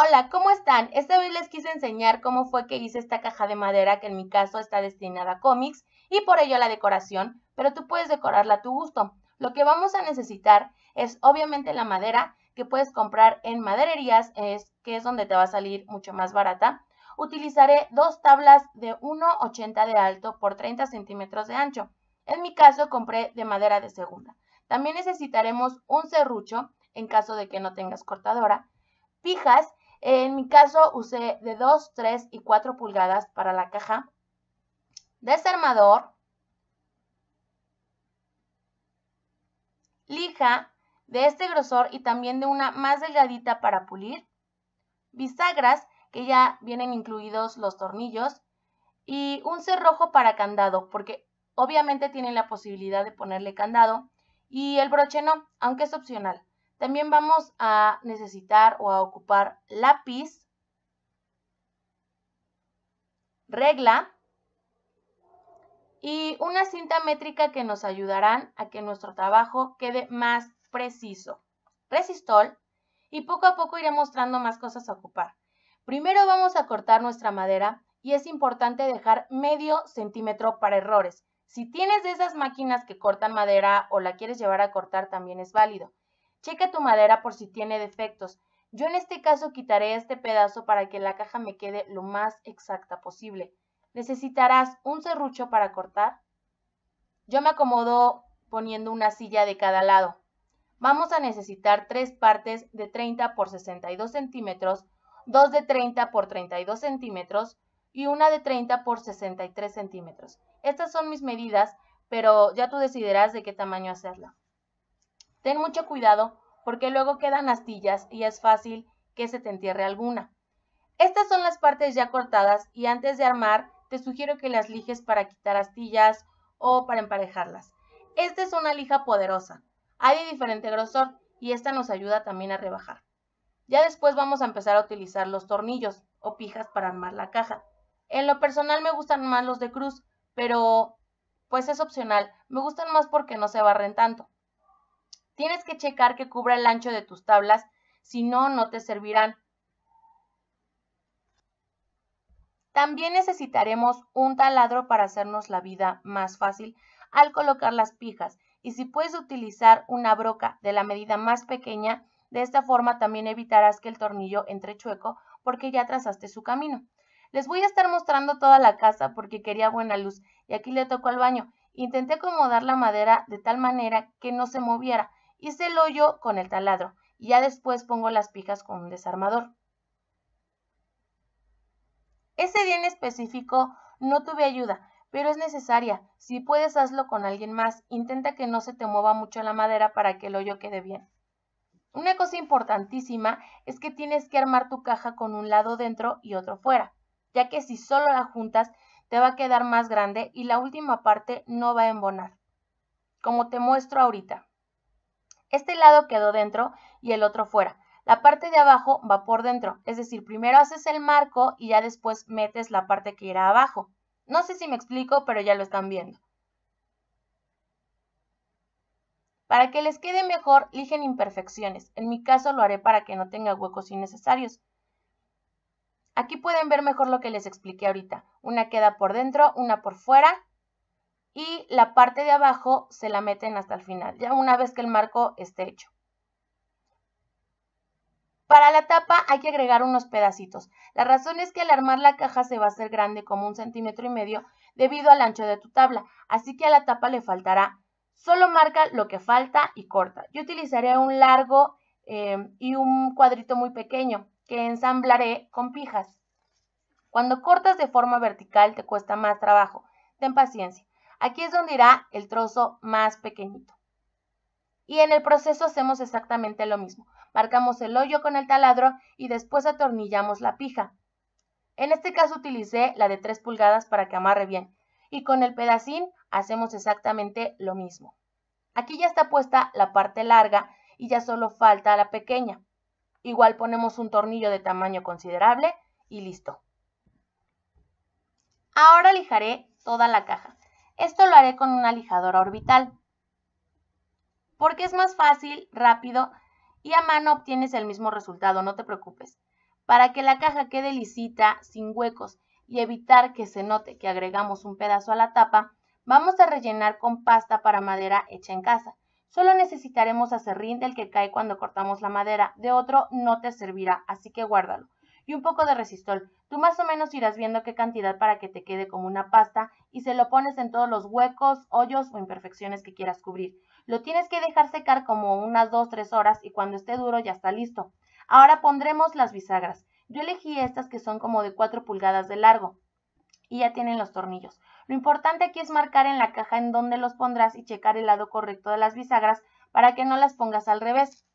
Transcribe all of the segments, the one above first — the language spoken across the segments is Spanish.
Hola, ¿cómo están? Esta vez les quise enseñar cómo fue que hice esta caja de madera que en mi caso está destinada a cómics y por ello a la decoración, pero tú puedes decorarla a tu gusto. Lo que vamos a necesitar es obviamente la madera que puedes comprar en madererías, es, que es donde te va a salir mucho más barata. Utilizaré dos tablas de 1,80 de alto por 30 centímetros de ancho. En mi caso compré de madera de segunda. También necesitaremos un serrucho en caso de que no tengas cortadora, pijas en mi caso usé de 2, 3 y 4 pulgadas para la caja. Desarmador. Lija de este grosor y también de una más delgadita para pulir. Bisagras que ya vienen incluidos los tornillos. Y un cerrojo para candado porque obviamente tienen la posibilidad de ponerle candado. Y el broche no, aunque es opcional. También vamos a necesitar o a ocupar lápiz, regla y una cinta métrica que nos ayudarán a que nuestro trabajo quede más preciso. Resistol y poco a poco iré mostrando más cosas a ocupar. Primero vamos a cortar nuestra madera y es importante dejar medio centímetro para errores. Si tienes de esas máquinas que cortan madera o la quieres llevar a cortar también es válido. Checa tu madera por si tiene defectos. Yo en este caso quitaré este pedazo para que la caja me quede lo más exacta posible. Necesitarás un serrucho para cortar. Yo me acomodo poniendo una silla de cada lado. Vamos a necesitar tres partes de 30 por 62 centímetros, dos de 30 por 32 centímetros y una de 30 por 63 centímetros. Estas son mis medidas, pero ya tú decidirás de qué tamaño hacerla. Ten mucho cuidado porque luego quedan astillas y es fácil que se te entierre alguna. Estas son las partes ya cortadas y antes de armar te sugiero que las lijes para quitar astillas o para emparejarlas. Esta es una lija poderosa. Hay de diferente grosor y esta nos ayuda también a rebajar. Ya después vamos a empezar a utilizar los tornillos o pijas para armar la caja. En lo personal me gustan más los de cruz, pero pues es opcional. Me gustan más porque no se barren tanto. Tienes que checar que cubra el ancho de tus tablas, si no, no te servirán. También necesitaremos un taladro para hacernos la vida más fácil al colocar las pijas y si puedes utilizar una broca de la medida más pequeña, de esta forma también evitarás que el tornillo entre chueco porque ya trazaste su camino. Les voy a estar mostrando toda la casa porque quería buena luz y aquí le tocó al baño. Intenté acomodar la madera de tal manera que no se moviera, Hice el hoyo con el taladro y ya después pongo las pijas con un desarmador. Ese día en específico no tuve ayuda, pero es necesaria. Si puedes, hazlo con alguien más. Intenta que no se te mueva mucho la madera para que el hoyo quede bien. Una cosa importantísima es que tienes que armar tu caja con un lado dentro y otro fuera, ya que si solo la juntas te va a quedar más grande y la última parte no va a embonar, como te muestro ahorita. Este lado quedó dentro y el otro fuera. La parte de abajo va por dentro, es decir, primero haces el marco y ya después metes la parte que irá abajo. No sé si me explico, pero ya lo están viendo. Para que les quede mejor, eligen imperfecciones. En mi caso lo haré para que no tenga huecos innecesarios. Aquí pueden ver mejor lo que les expliqué ahorita. Una queda por dentro, una por fuera y la parte de abajo se la meten hasta el final, ya una vez que el marco esté hecho. Para la tapa hay que agregar unos pedacitos. La razón es que al armar la caja se va a hacer grande como un centímetro y medio debido al ancho de tu tabla, así que a la tapa le faltará. Solo marca lo que falta y corta. Yo utilizaré un largo em, y un cuadrito muy pequeño que ensamblaré con pijas. Cuando cortas de forma vertical te cuesta más trabajo. Ten paciencia. Aquí es donde irá el trozo más pequeñito. Y en el proceso hacemos exactamente lo mismo. Marcamos el hoyo con el taladro y después atornillamos la pija. En este caso utilicé la de 3 pulgadas para que amarre bien. Y con el pedacín hacemos exactamente lo mismo. Aquí ya está puesta la parte larga y ya solo falta la pequeña. Igual ponemos un tornillo de tamaño considerable y listo. Ahora lijaré toda la caja haré con una lijadora orbital, porque es más fácil, rápido y a mano obtienes el mismo resultado, no te preocupes. Para que la caja quede lisita, sin huecos y evitar que se note que agregamos un pedazo a la tapa, vamos a rellenar con pasta para madera hecha en casa. Solo necesitaremos acerrín del que cae cuando cortamos la madera, de otro no te servirá, así que guárdalo y un poco de resistol. Tú más o menos irás viendo qué cantidad para que te quede como una pasta y se lo pones en todos los huecos, hoyos o imperfecciones que quieras cubrir. Lo tienes que dejar secar como unas 2-3 horas y cuando esté duro ya está listo. Ahora pondremos las bisagras. Yo elegí estas que son como de 4 pulgadas de largo y ya tienen los tornillos. Lo importante aquí es marcar en la caja en donde los pondrás y checar el lado correcto de las bisagras para que no las pongas al revés.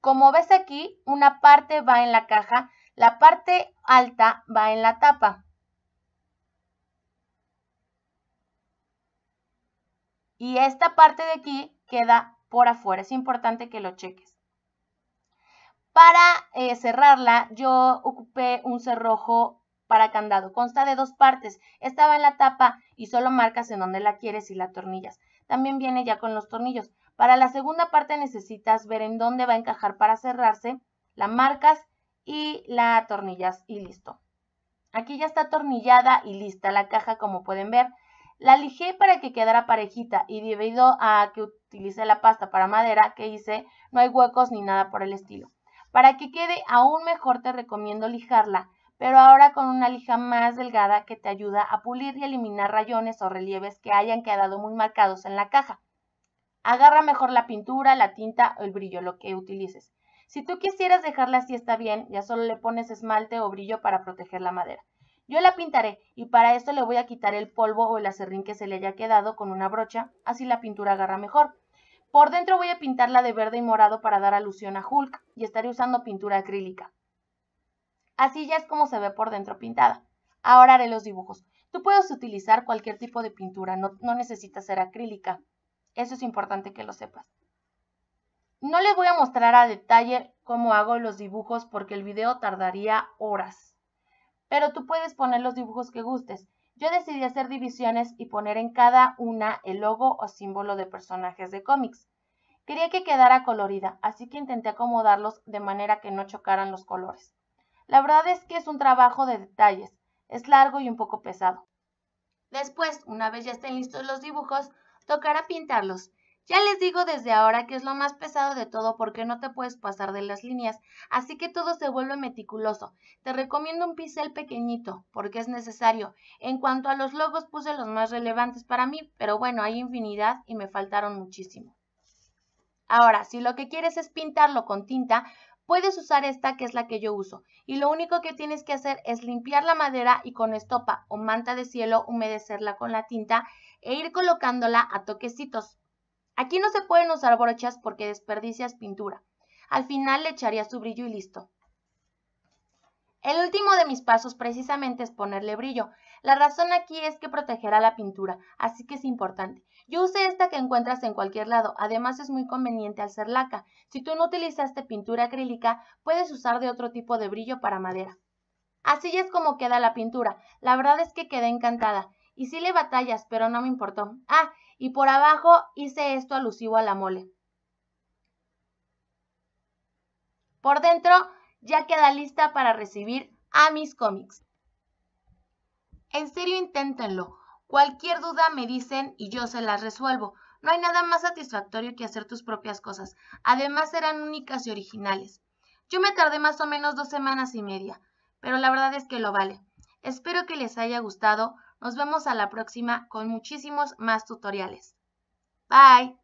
Como ves aquí, una parte va en la caja la parte alta va en la tapa. Y esta parte de aquí queda por afuera. Es importante que lo cheques. Para eh, cerrarla, yo ocupé un cerrojo para candado. Consta de dos partes. Esta va en la tapa y solo marcas en donde la quieres y la tornillas. También viene ya con los tornillos. Para la segunda parte necesitas ver en dónde va a encajar para cerrarse. La marcas y la atornillas y listo. Aquí ya está atornillada y lista la caja como pueden ver. La lijé para que quedara parejita y debido a que utilicé la pasta para madera que hice, no hay huecos ni nada por el estilo. Para que quede aún mejor te recomiendo lijarla, pero ahora con una lija más delgada que te ayuda a pulir y eliminar rayones o relieves que hayan quedado muy marcados en la caja. Agarra mejor la pintura, la tinta o el brillo, lo que utilices. Si tú quisieras dejarla así está bien, ya solo le pones esmalte o brillo para proteger la madera. Yo la pintaré y para esto le voy a quitar el polvo o el acerrín que se le haya quedado con una brocha, así la pintura agarra mejor. Por dentro voy a pintarla de verde y morado para dar alusión a Hulk y estaré usando pintura acrílica. Así ya es como se ve por dentro pintada. Ahora haré los dibujos. Tú puedes utilizar cualquier tipo de pintura, no, necesitas ser acrílica. Eso es importante que lo sepas. No les voy a mostrar a detalle cómo hago los dibujos porque el video tardaría horas. Pero tú puedes poner los dibujos que gustes. Yo decidí hacer divisiones y poner en cada una el logo o símbolo de personajes de cómics. Quería que quedara colorida, así que intenté acomodarlos de manera que no chocaran los colores. La verdad es que es un trabajo de detalles, es largo y un poco pesado. Después, una vez ya estén listos los dibujos, tocará pintarlos ya les digo desde ahora que es lo más pesado de todo porque no te puedes pasar de las líneas, así que todo se vuelve meticuloso. Te recomiendo un pincel pequeñito porque es necesario. En cuanto a los logos puse los más relevantes para mí, pero bueno, hay infinidad y me faltaron muchísimo. Ahora, si lo que quieres es pintarlo con tinta, Puedes usar esta que es la que yo uso y lo único que tienes que hacer es limpiar la madera y con estopa o manta de cielo humedecerla con la tinta e ir colocándola a toquecitos. Aquí no se pueden usar brochas porque desperdicias pintura. Al final le echaría su brillo y listo. El último de mis pasos precisamente es ponerle brillo. La razón aquí es que protegerá la pintura, así que es importante. Yo usé esta que encuentras en cualquier lado, además es muy conveniente al ser laca. Si tú no utilizaste pintura acrílica, puedes usar de otro tipo de brillo para madera. Así es como queda la pintura. La verdad es que quedé encantada. Y le batallas, pero no me importó. Ah, y por abajo hice esto alusivo a la mole. Por dentro ya queda lista para recibir a mis cómics. En serio, inténtenlo. Cualquier duda me dicen y yo se las resuelvo. No hay nada más satisfactorio que hacer tus propias cosas. Además, serán únicas y originales. Yo me tardé más o menos dos semanas y media, pero la verdad es que lo vale. Espero que les haya gustado. Nos vemos a la próxima con muchísimos más tutoriales. Bye.